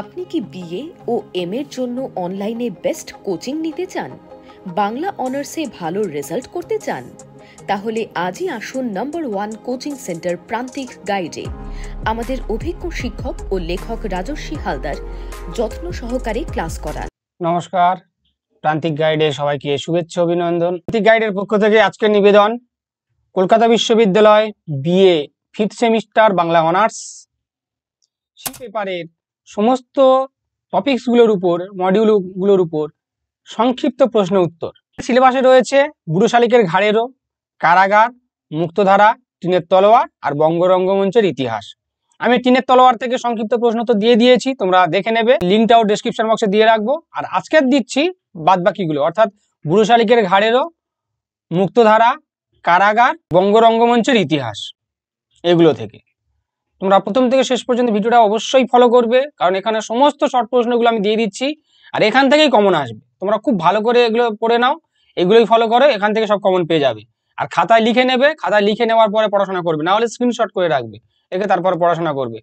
আপনি কি বিএ ও এম এর জন্য অনলাইনে বেস্ট কোচিং নিতে চান বাংলা অনার্সে ভালো রেজাল্ট করতে চান তাহলে আজই আসুন নাম্বার ওয়ান কোচিং সেন্টার প্রান্তিক গাইডে আমাদের অভিজ্ঞ শিক্ষক ও লেখক রাজস্বী হালদার যত্ন সহকারে ক্লাস করান নমস্কার প্রান্তিক গাইডে সবাইকে শুভেচ্ছা অভিনন্দন প্রান্তিক গাইডের পক্ষ থেকে আজকে নিবেদন কলকাতা বিশ্ববিদ্যালয় BA fifth semester Bangla honours সে পেপারের সমস্ত টপিকসগুলোর উপর মডিউলগুলোর উপর সংক্ষিপ্ত প্রশ্ন উত্তর সিলেবাসে রয়েছে বুড়ো শালিকের ঘাড়েরও কারাগার মুক্তধারা টিনের তলোয়ার আর বঙ্গরঙ্গমঞ্চের ইতিহাস আমি টিনের তলোয়ার থেকে সংক্ষিপ্ত প্রশ্ন তো দিয়ে দিয়েছি তোমরা দেখে নেবে লিঙ্কটাও ডিসক্রিপশন বক্সে দিয়ে রাখবো আর আজকের দিচ্ছি বাদবাকিগুলো অর্থাৎ বুড়ো শালিকের ঘাড়েরও মুক্তধারা কারাগার বঙ্গরঙ্গমঞ্চের ইতিহাস এগুলো থেকে তোমরা প্রথম থেকে শেষ পর্যন্ত ভিডিওটা অবশ্যই ফলো করবে কারণ এখানে সমস্ত শর্ট প্রশ্নগুলো আমি দিয়ে দিচ্ছি আর এখান থেকেই কমন আসবে তোমরা খুব ভালো করে এগুলো পড়ে নাও এগুলোই ফলো করো এখান থেকে সব কমন পেয়ে যাবে আর খাতায় লিখে নেবে খাতায় লিখে নেওয়ার পরে পড়াশোনা করবে না হলে স্ক্রিনশট করে রাখবে একে তারপর পড়াশোনা করবে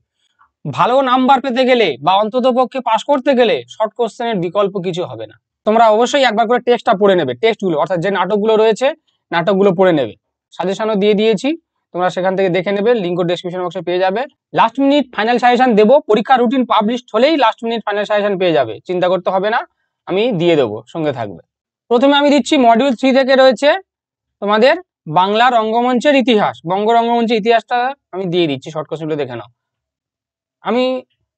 ভালো নাম্বার পেতে গেলে বা অন্তত পক্ষে পাশ করতে গেলে শর্ট কোশ্চেনের বিকল্প কিছু হবে না তোমরা অবশ্যই একবার করে টেক্সটটা পড়ে নেবে টেক্সটগুলো অর্থাৎ যে নাটকগুলো রয়েছে নাটকগুলো পড়ে নেবে সাজেশনও দিয়ে দিয়েছি তোমরা সেখান থেকে দেখে নেবে লিঙ্ক ডিসক্রিপশন বক্সে পেয়ে যাবে লাস্ট মিনিট ফাইনাল সাজেশন দেবো পরীক্ষা রুটিন পাবলিশ হলেই লাস্ট মিনিট ফাইনাল সাজেশন পেয়ে যাবে চিন্তা করতে হবে না আমি দিয়ে দেবো সঙ্গে থাকবে প্রথমে আমি দিচ্ছি মডিউল থ্রি থেকে রয়েছে তোমাদের বাংলা রঙ্গমঞ্চের ইতিহাস বঙ্গ রঙ্গমঞ্চের ইতিহাসটা আমি দিয়ে দিচ্ছি শর্ট কোশ্চেনগুলো দেখে নাও আমি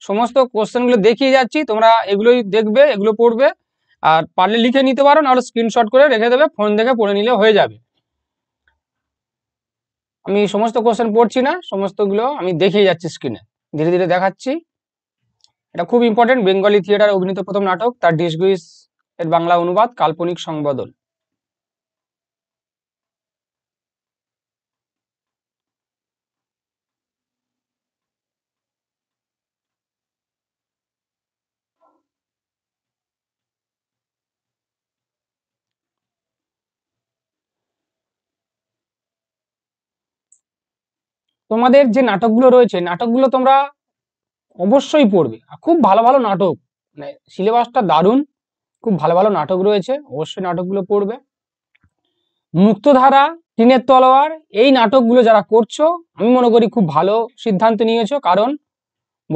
সমস্ত কোশ্চেনগুলো দেখিয়ে যাচ্ছি তোমরা এগুলোই দেখবে এগুলো পড়বে আর পারলে লিখে নিতে পারো নাহলে স্ক্রিনশট করে রেখে দেবে ফোন দেখে পড়ে নিলে হয়ে যাবে আমি সমস্ত কোশ্চেন পড়ছি না সমস্তগুলো আমি দেখিয়ে যাচ্ছি স্ক্রিনে ধীরে ধীরে দেখাচ্ছি এটা খুব ইম্পর্টেন্ট বেঙ্গলি থিয়েটার অভিনীত প্রথম নাটক তার ডিসগুইস এর বাংলা অনুবাদ কাল্পনিক সংবদল তোমাদের যে নাটকগুলো রয়েছে নাটকগুলো তোমরা অবশ্যই পড়বে খুব ভালো ভালো নাটক মানে সিলেবাসটা দারুণ খুব ভালো ভালো নাটক রয়েছে অবশ্যই নাটকগুলো পড়বে মুক্তধারা টিনের তলোয়ার এই নাটকগুলো যারা করছো আমি মনে করি খুব ভালো সিদ্ধান্ত নিয়েছো কারণ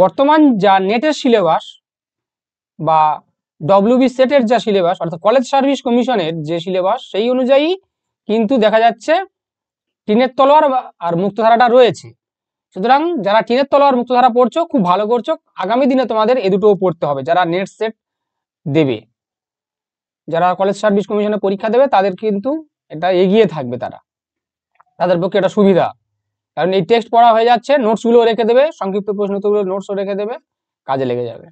বর্তমান যা নেটের সিলেবাস বা ডব্লিউবি সেটের যা সিলেবাস অর্থাৎ কলেজ সার্ভিস কমিশনের যে সিলেবাস সেই অনুযায়ী কিন্তু দেখা যাচ্ছে টিনের তলোয়ার আর মুক্তধারাটা রয়েছে সুতরাং যারা টিনের তলোয়ার মুক্তধারা পড়ছো খুব ভালো করছো আগামী দিনে তোমাদের এ দুটোও পড়তে হবে যারা নেট সেট দেবে যারা কলেজ সার্ভিস কমিশনে পরীক্ষা দেবে তাদের কিন্তু এটা এগিয়ে থাকবে তারা তাদের পক্ষে এটা সুবিধা কারণ এই টেক্সট পড়া হয়ে যাচ্ছে নোটসগুলো রেখে দেবে সংক্ষিপ্ত প্রশ্ন নোটসও রেখে দেবে কাজে লেগে যাবে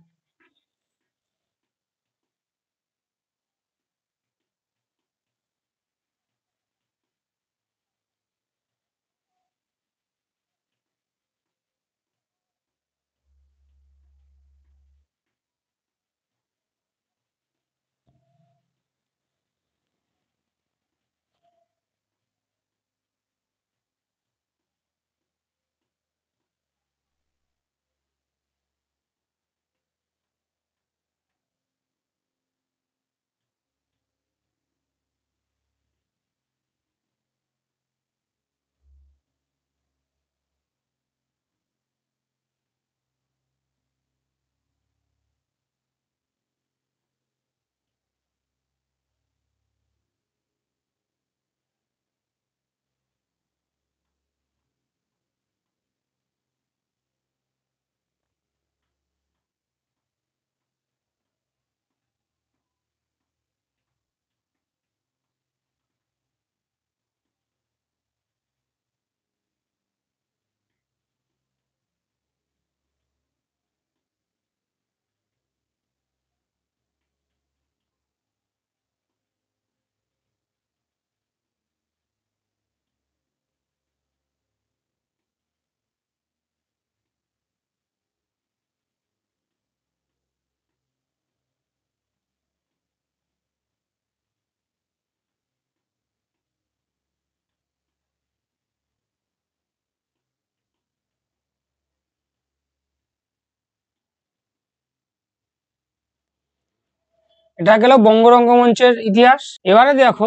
এটা গেল বঙ্গরঙ্গ মঞ্চের ইতিহাস এবারে দেখো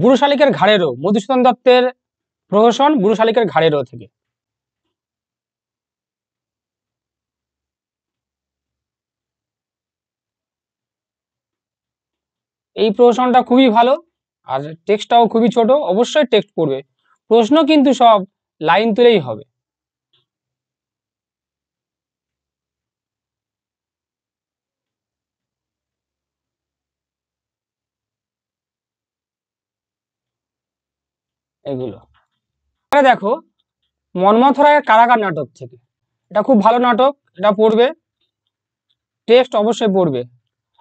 বুড়ো শালিকের ঘাড়েরও মধুসূদন দত্তের প্রহসন বুড়ো শালিকের ঘাড়েরও থেকে এই প্রহসনটা খুবই ভালো আর টেক্সটটাও খুবই ছোট অবশ্যই টেক্সট পড়বে প্রশ্ন কিন্তু সব লাইন তুলেই হবে এগুলো দেখো মনমথ রায়ের কারাগার নাটক থেকে এটা খুব ভালো নাটক এটা পড়বে টেস্ট অবশ্যই পড়বে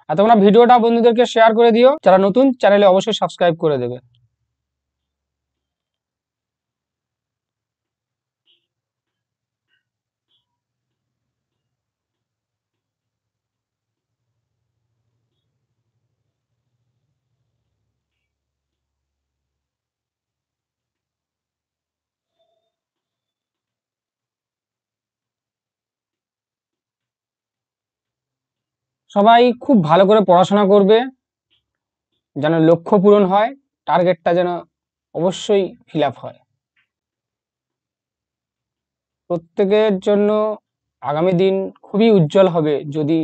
আর তোমরা ভিডিওটা বন্ধুদেরকে শেয়ার করে দিও যারা নতুন চ্যানেলে অবশ্যই সাবস্ক্রাইব করে দেবে সবাই খুব ভালো করে পড়াশোনা করবে যেন লক্ষ্য পূরণ হয় টার্গেটটা যেন অবশ্যই ফিল হয় প্রত্যেকের জন্য আগামী দিন খুবই উজ্জ্বল হবে যদি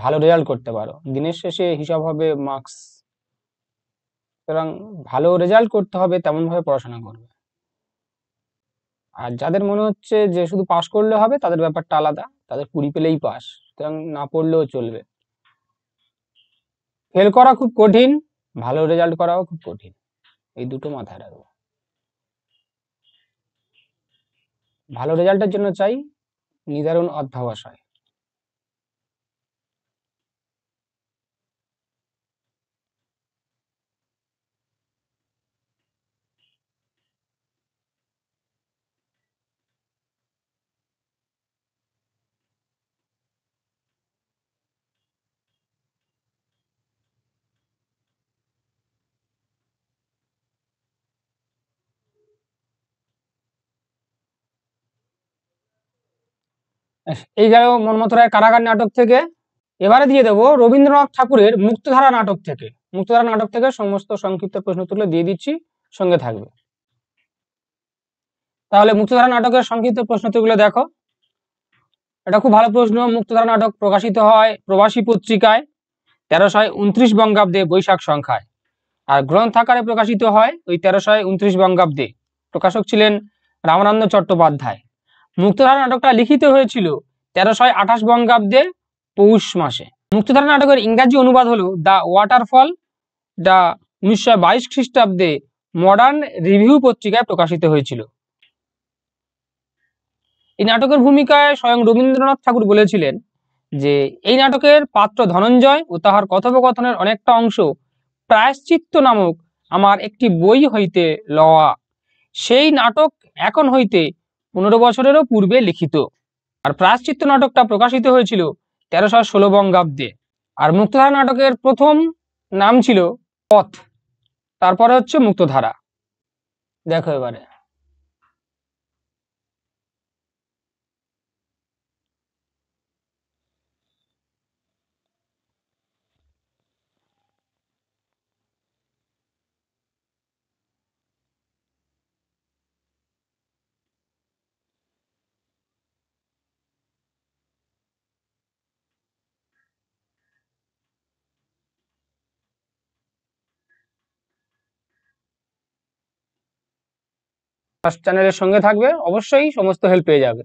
ভালো রেজাল্ট করতে পারো দিনের শেষে হিসাব হবে মার্কস সুতরাং ভালো রেজাল্ট করতে হবে তেমনভাবে পড়াশোনা করবে আর যাদের মনে হচ্ছে যে শুধু পাশ করলে হবে তাদের ব্যাপারটা আলাদা তাদের কুড়ি পেলেই পাস না পড়লেও চলবে ফেল করা খুব কঠিন ভালো রেজাল্ট করাও খুব কঠিন এই দুটো মাথায় রাখবো ভালো রেজাল্টের জন্য চাই নিদারুণ অধ্যাবসায় এই গেল রায় কারাগার নাটক থেকে এবারে দিয়ে দেবো রবীন্দ্রনাথ ঠাকুরের মুক্তধারা নাটক থেকে মুক্তধারা নাটক থেকে সমস্ত সংক্ষিপ্ত প্রশ্ন তুলে দিয়ে দিচ্ছি সঙ্গে থাকবে তাহলে মুক্তধারা নাটকের সংক্ষিপ্ত প্রশ্নগুলো দেখো এটা খুব ভালো প্রশ্ন মুক্তধারা নাটক প্রকাশিত হয় প্রবাসী পত্রিকায় তেরোশো উনত্রিশ বঙ্গাব্দে বৈশাখ সংখ্যায় আর গ্রন্থাকারে প্রকাশিত হয় ওই তেরোশো উনত্রিশ বঙ্গাব্দে প্রকাশক ছিলেন রামানন্দ চট্টোপাধ্যায় মুক্তধারা নাটকটা লিখিত হয়েছিল তেরোশয় আঠাশ বঙ্গাব্দে পৌষ মাসে মুক্তধারা নাটকের ইংরাজি অনুবাদ হলো দ্য ওয়াটারফল দা উনিশশো বাইশ খ্রিস্টাব্দে মডার্ন রিভিউ পত্রিকায় প্রকাশিত হয়েছিল এই নাটকের ভূমিকায় স্বয়ং রবীন্দ্রনাথ ঠাকুর বলেছিলেন যে এই নাটকের পাত্র ধনঞ্জয় ও তাহার কথোপকথনের অনেকটা অংশ প্রায়শ্চিত্ত নামক আমার একটি বই হইতে লওয়া সেই নাটক এখন হইতে পনেরো বছরেরও পূর্বে লিখিত আর প্রাশ্চিত্য নাটকটা প্রকাশিত হয়েছিল তেরোশো ষোলো বঙ্গাব্দে আর মুক্তধারা নাটকের প্রথম নাম ছিল পথ তারপরে হচ্ছে মুক্তধারা দেখো এবারে ফার্স্ট চ্যানেলের সঙ্গে থাকবে অবশ্যই সমস্ত হেল্প পেয়ে যাবে